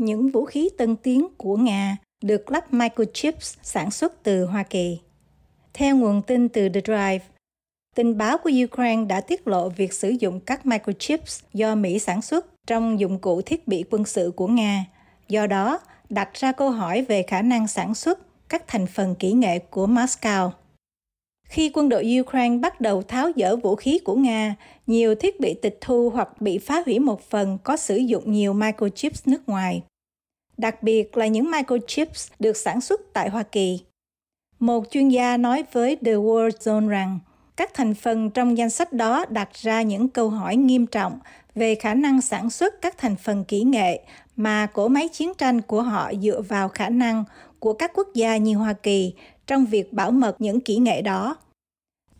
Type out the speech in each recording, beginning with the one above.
những vũ khí tân tiến của Nga được lắp microchips sản xuất từ Hoa Kỳ. Theo nguồn tin từ The Drive, Tình báo của Ukraine đã tiết lộ việc sử dụng các microchips do Mỹ sản xuất trong dụng cụ thiết bị quân sự của Nga. Do đó, đặt ra câu hỏi về khả năng sản xuất các thành phần kỹ nghệ của Moscow. Khi quân đội Ukraine bắt đầu tháo dỡ vũ khí của Nga, nhiều thiết bị tịch thu hoặc bị phá hủy một phần có sử dụng nhiều microchips nước ngoài đặc biệt là những microchips được sản xuất tại Hoa Kỳ. Một chuyên gia nói với The World Zone rằng các thành phần trong danh sách đó đặt ra những câu hỏi nghiêm trọng về khả năng sản xuất các thành phần kỹ nghệ mà cỗ máy chiến tranh của họ dựa vào khả năng của các quốc gia như Hoa Kỳ trong việc bảo mật những kỹ nghệ đó.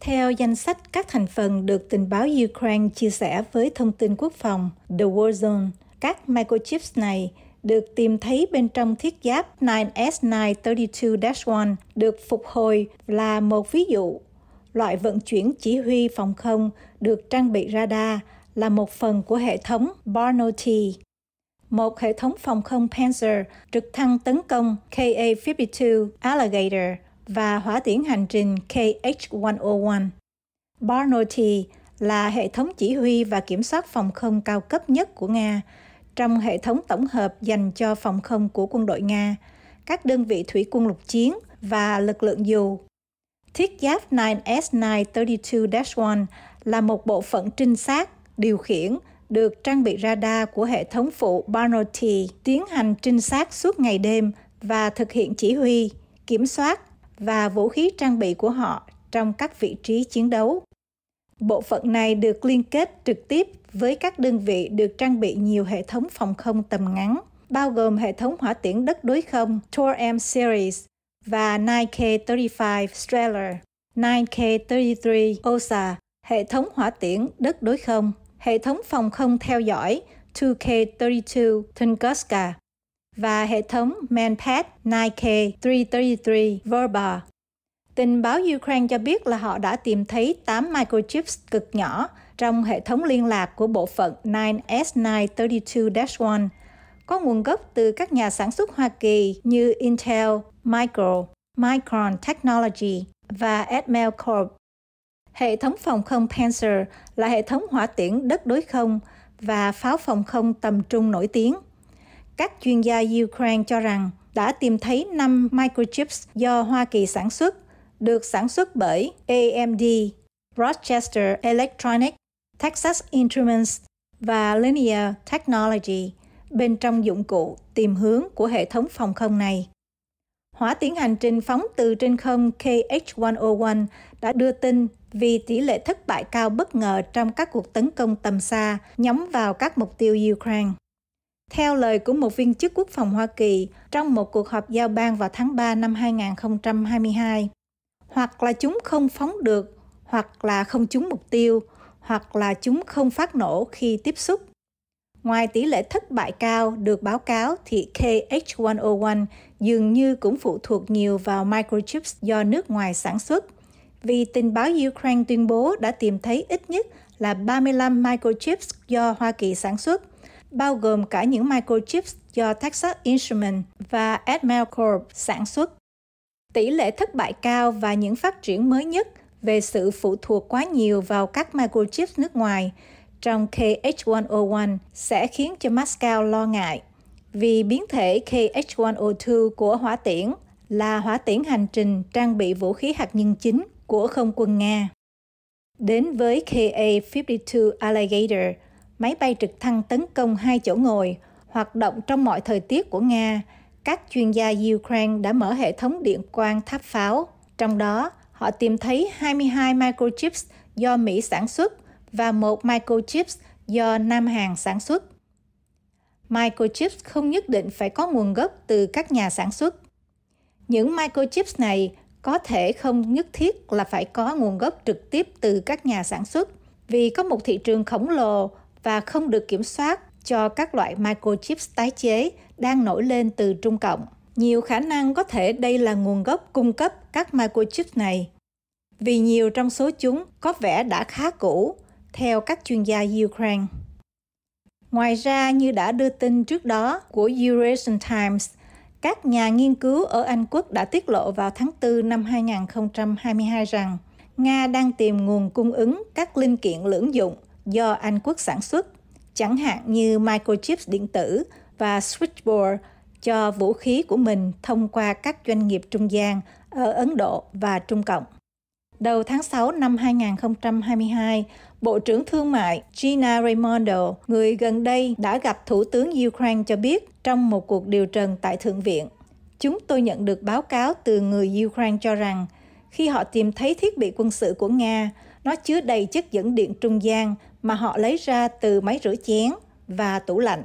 Theo danh sách các thành phần được tình báo Ukraine chia sẻ với thông tin quốc phòng The War Zone, các microchips này được tìm thấy bên trong thiết giáp 9S932-1 được phục hồi là một ví dụ. Loại vận chuyển chỉ huy phòng không được trang bị radar là một phần của hệ thống Barnoti một hệ thống phòng không Panzer trực thăng tấn công KA-52 Alligator và hỏa tiễn hành trình KH-101. Barnoti là hệ thống chỉ huy và kiểm soát phòng không cao cấp nhất của Nga, trong hệ thống tổng hợp dành cho phòng không của quân đội Nga, các đơn vị thủy quân lục chiến và lực lượng dù. Thiết giáp 9S932-1 là một bộ phận trinh sát, điều khiển, được trang bị radar của hệ thống phụ Barnoti tiến hành trinh sát suốt ngày đêm và thực hiện chỉ huy, kiểm soát và vũ khí trang bị của họ trong các vị trí chiến đấu bộ phận này được liên kết trực tiếp với các đơn vị được trang bị nhiều hệ thống phòng không tầm ngắn, bao gồm hệ thống hỏa tiễn đất đối không Tor-M Series và 9K35 Strahler, 9K33 OSA, hệ thống hỏa tiễn đất đối không, hệ thống phòng không theo dõi 2K32 Tunguska và hệ thống Manpad 9K333 Verba. Tình báo Ukraine cho biết là họ đã tìm thấy 8 microchips cực nhỏ trong hệ thống liên lạc của bộ phận 9S932-1 có nguồn gốc từ các nhà sản xuất Hoa Kỳ như Intel, Micro, Micron Technology và Atmel Corp. Hệ thống phòng không Panzer là hệ thống hỏa tiễn đất đối không và pháo phòng không tầm trung nổi tiếng. Các chuyên gia Ukraine cho rằng đã tìm thấy 5 microchips do Hoa Kỳ sản xuất được sản xuất bởi AMD, Rochester Electronic, Texas Instruments và Linear Technology bên trong dụng cụ tìm hướng của hệ thống phòng không này. Hỏa tiến hành trình phóng từ trên không KH-101 đã đưa tin vì tỷ lệ thất bại cao bất ngờ trong các cuộc tấn công tầm xa nhắm vào các mục tiêu Ukraine. Theo lời của một viên chức quốc phòng Hoa Kỳ trong một cuộc họp giao ban vào tháng 3 năm 2022, hoặc là chúng không phóng được, hoặc là không trúng mục tiêu, hoặc là chúng không phát nổ khi tiếp xúc. Ngoài tỷ lệ thất bại cao được báo cáo thì KH101 dường như cũng phụ thuộc nhiều vào microchips do nước ngoài sản xuất. Vì tình báo Ukraine tuyên bố đã tìm thấy ít nhất là 35 microchips do Hoa Kỳ sản xuất, bao gồm cả những microchips do Texas Instruments và Atmel Corp sản xuất. Tỷ lệ thất bại cao và những phát triển mới nhất về sự phụ thuộc quá nhiều vào các microchips nước ngoài trong KH101 sẽ khiến cho Moscow lo ngại vì biến thể KH102 của hỏa tiễn là hỏa tiễn hành trình trang bị vũ khí hạt nhân chính của không quân Nga. Đến với KA-52 Alligator, máy bay trực thăng tấn công hai chỗ ngồi, hoạt động trong mọi thời tiết của Nga – các chuyên gia Ukraine đã mở hệ thống điện quang tháp pháo. Trong đó, họ tìm thấy 22 microchips do Mỹ sản xuất và một microchips do Nam Hàn sản xuất. Microchips không nhất định phải có nguồn gốc từ các nhà sản xuất. Những microchips này có thể không nhất thiết là phải có nguồn gốc trực tiếp từ các nhà sản xuất vì có một thị trường khổng lồ và không được kiểm soát cho các loại microchips tái chế đang nổi lên từ Trung Cộng. Nhiều khả năng có thể đây là nguồn gốc cung cấp các microchips này. Vì nhiều trong số chúng có vẻ đã khá cũ, theo các chuyên gia Ukraine. Ngoài ra, như đã đưa tin trước đó của Eurasian Times, các nhà nghiên cứu ở Anh Quốc đã tiết lộ vào tháng 4 năm 2022 rằng Nga đang tìm nguồn cung ứng các linh kiện lưỡng dụng do Anh Quốc sản xuất chẳng hạn như microchips điện tử và switchboard cho vũ khí của mình thông qua các doanh nghiệp trung gian ở Ấn Độ và Trung Cộng. Đầu tháng 6 năm 2022, Bộ trưởng Thương mại Gina Raimondo, người gần đây đã gặp Thủ tướng Ukraine cho biết trong một cuộc điều trần tại Thượng viện. Chúng tôi nhận được báo cáo từ người Ukraine cho rằng khi họ tìm thấy thiết bị quân sự của Nga, nó chứa đầy chất dẫn điện trung gian mà họ lấy ra từ máy rửa chén và tủ lạnh.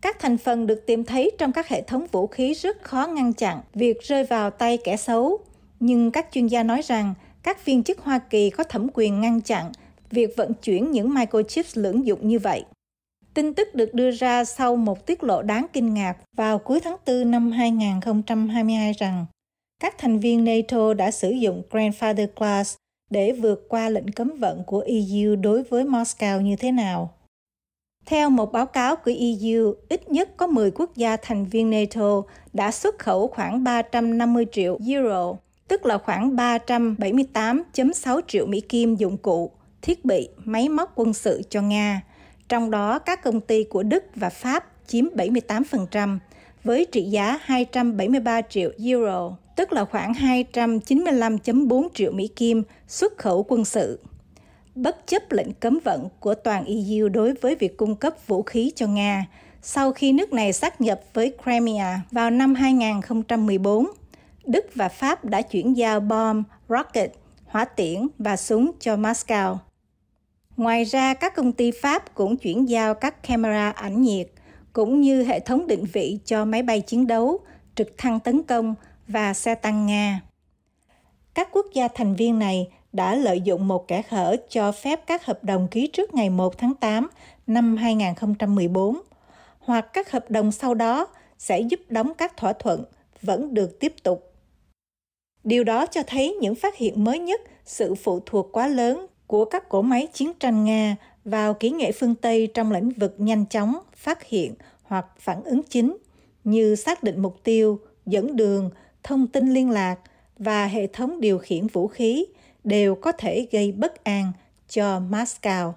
Các thành phần được tìm thấy trong các hệ thống vũ khí rất khó ngăn chặn việc rơi vào tay kẻ xấu, nhưng các chuyên gia nói rằng các viên chức Hoa Kỳ có thẩm quyền ngăn chặn việc vận chuyển những microchips lưỡng dụng như vậy. Tin tức được đưa ra sau một tiết lộ đáng kinh ngạc vào cuối tháng 4 năm 2022 rằng các thành viên NATO đã sử dụng Grandfather Class để vượt qua lệnh cấm vận của EU đối với Moscow như thế nào. Theo một báo cáo của EU, ít nhất có 10 quốc gia thành viên NATO đã xuất khẩu khoảng 350 triệu euro, tức là khoảng 378.6 triệu Mỹ Kim dụng cụ, thiết bị, máy móc quân sự cho Nga. Trong đó, các công ty của Đức và Pháp chiếm 78%, với trị giá 273 triệu euro tức là khoảng 295.4 triệu Mỹ Kim xuất khẩu quân sự. Bất chấp lệnh cấm vận của toàn EU đối với việc cung cấp vũ khí cho Nga, sau khi nước này sát nhập với Crimea vào năm 2014, Đức và Pháp đã chuyển giao bom, rocket, hỏa tiễn và súng cho Moscow. Ngoài ra, các công ty Pháp cũng chuyển giao các camera ảnh nhiệt, cũng như hệ thống định vị cho máy bay chiến đấu, trực thăng tấn công và xe tăng Nga. Các quốc gia thành viên này đã lợi dụng một kẻ hở cho phép các hợp đồng ký trước ngày 1 tháng 8 năm 2014 hoặc các hợp đồng sau đó sẽ giúp đóng các thỏa thuận vẫn được tiếp tục. Điều đó cho thấy những phát hiện mới nhất sự phụ thuộc quá lớn của các cổ máy chiến tranh Nga vào kỹ nghệ phương Tây trong lĩnh vực nhanh chóng, phát hiện hoặc phản ứng chính như xác định mục tiêu, dẫn đường, thông tin liên lạc và hệ thống điều khiển vũ khí đều có thể gây bất an cho Moscow.